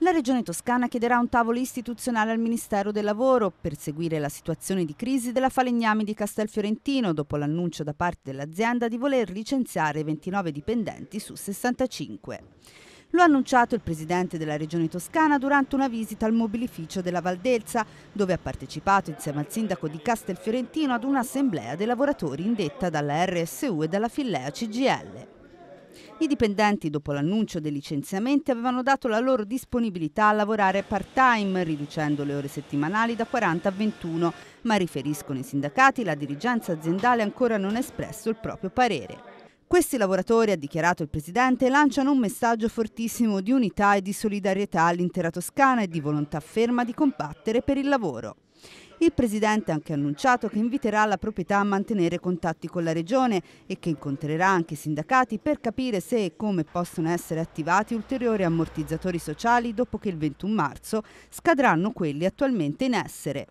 La Regione Toscana chiederà un tavolo istituzionale al Ministero del Lavoro per seguire la situazione di crisi della falegname di Castelfiorentino dopo l'annuncio da parte dell'azienda di voler licenziare 29 dipendenti su 65. Lo ha annunciato il presidente della Regione Toscana durante una visita al mobilificio della Valdelsa, dove ha partecipato insieme al sindaco di Castelfiorentino ad un'assemblea dei lavoratori indetta dalla RSU e dalla Fillea CGL. I dipendenti, dopo l'annuncio dei licenziamenti, avevano dato la loro disponibilità a lavorare part-time, riducendo le ore settimanali da 40 a 21, ma riferiscono i sindacati, la dirigenza aziendale ancora non ha espresso il proprio parere. Questi lavoratori, ha dichiarato il Presidente, lanciano un messaggio fortissimo di unità e di solidarietà all'intera Toscana e di volontà ferma di combattere per il lavoro. Il presidente ha anche annunciato che inviterà la proprietà a mantenere contatti con la regione e che incontrerà anche i sindacati per capire se e come possono essere attivati ulteriori ammortizzatori sociali dopo che il 21 marzo scadranno quelli attualmente in essere.